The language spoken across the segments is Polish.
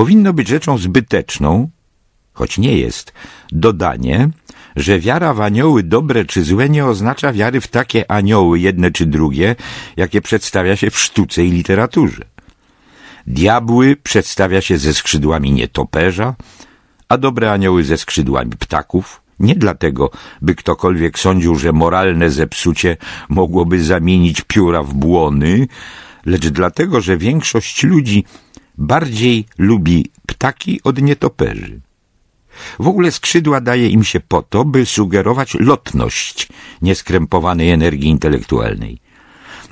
powinno być rzeczą zbyteczną, choć nie jest, dodanie, że wiara w anioły dobre czy złe nie oznacza wiary w takie anioły, jedne czy drugie, jakie przedstawia się w sztuce i literaturze. Diabły przedstawia się ze skrzydłami nietoperza, a dobre anioły ze skrzydłami ptaków. Nie dlatego, by ktokolwiek sądził, że moralne zepsucie mogłoby zamienić pióra w błony, lecz dlatego, że większość ludzi bardziej lubi ptaki od nietoperzy. W ogóle skrzydła daje im się po to, by sugerować lotność nieskrępowanej energii intelektualnej.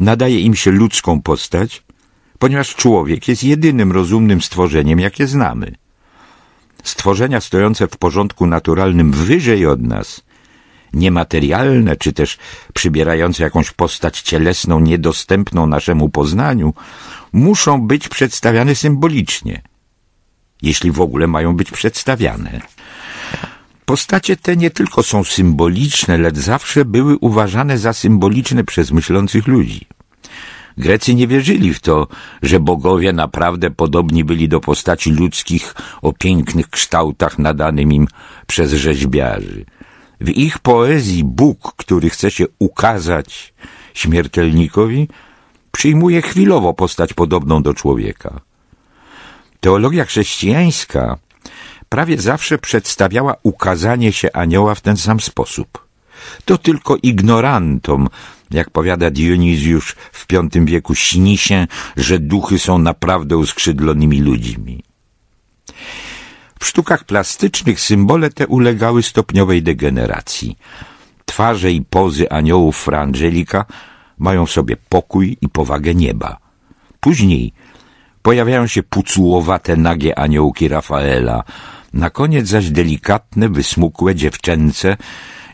Nadaje im się ludzką postać, ponieważ człowiek jest jedynym rozumnym stworzeniem, jakie znamy. Stworzenia stojące w porządku naturalnym wyżej od nas – niematerialne, czy też przybierające jakąś postać cielesną, niedostępną naszemu poznaniu, muszą być przedstawiane symbolicznie, jeśli w ogóle mają być przedstawiane. Postacie te nie tylko są symboliczne, lecz zawsze były uważane za symboliczne przez myślących ludzi. Grecy nie wierzyli w to, że bogowie naprawdę podobni byli do postaci ludzkich o pięknych kształtach nadanym im przez rzeźbiarzy. W ich poezji Bóg, który chce się ukazać śmiertelnikowi, przyjmuje chwilowo postać podobną do człowieka. Teologia chrześcijańska prawie zawsze przedstawiała ukazanie się anioła w ten sam sposób. To tylko ignorantom, jak powiada Dionizjusz w V wieku, śni się, że duchy są naprawdę uskrzydlonymi ludźmi. W sztukach plastycznych symbole te ulegały stopniowej degeneracji. Twarze i pozy aniołów Frangelika mają w sobie pokój i powagę nieba. Później pojawiają się pucułowate nagie aniołki Rafaela, na koniec zaś delikatne, wysmukłe dziewczęce,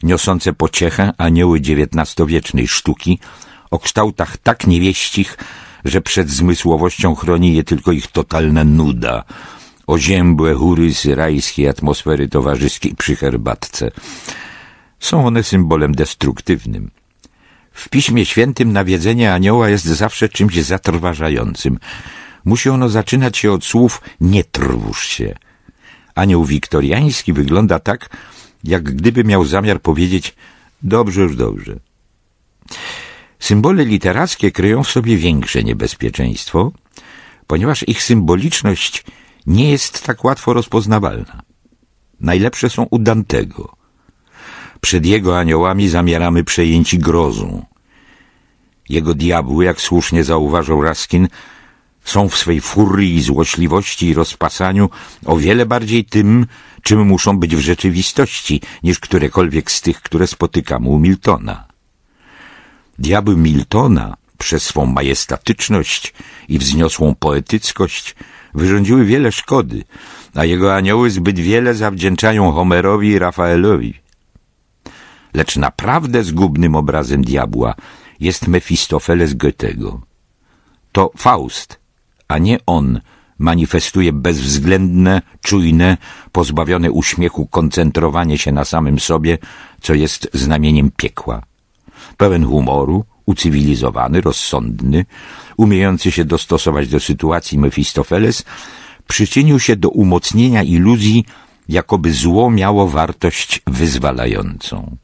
niosące pociechę anioły XIX-wiecznej sztuki o kształtach tak niewieścich, że przed zmysłowością chroni je tylko ich totalna nuda – oziębłe hurysy rajskiej atmosfery towarzyskiej przy herbatce. Są one symbolem destruktywnym. W Piśmie Świętym nawiedzenie anioła jest zawsze czymś zatrważającym. Musi ono zaczynać się od słów nie trwóż się. Anioł wiktoriański wygląda tak, jak gdyby miał zamiar powiedzieć dobrze już dobrze. Symbole literackie kryją w sobie większe niebezpieczeństwo, ponieważ ich symboliczność nie jest tak łatwo rozpoznawalna. Najlepsze są u Dantego. Przed jego aniołami zamieramy przejęci grozą. Jego diabły, jak słusznie zauważył Raskin, są w swej furii, złośliwości i rozpasaniu o wiele bardziej tym, czym muszą być w rzeczywistości, niż którekolwiek z tych, które spotykamy u Miltona. Diabły Miltona przez swą majestatyczność i wzniosłą poetyckość wyrządziły wiele szkody, a jego anioły zbyt wiele zawdzięczają Homerowi i Rafaelowi. Lecz naprawdę zgubnym obrazem diabła jest Mefistofeles Goethego. To Faust, a nie on, manifestuje bezwzględne, czujne, pozbawione uśmiechu koncentrowanie się na samym sobie, co jest znamieniem piekła. Pełen humoru, ucywilizowany, rozsądny, umiejący się dostosować do sytuacji Mefistofeles, przyczynił się do umocnienia iluzji, jakoby zło miało wartość wyzwalającą.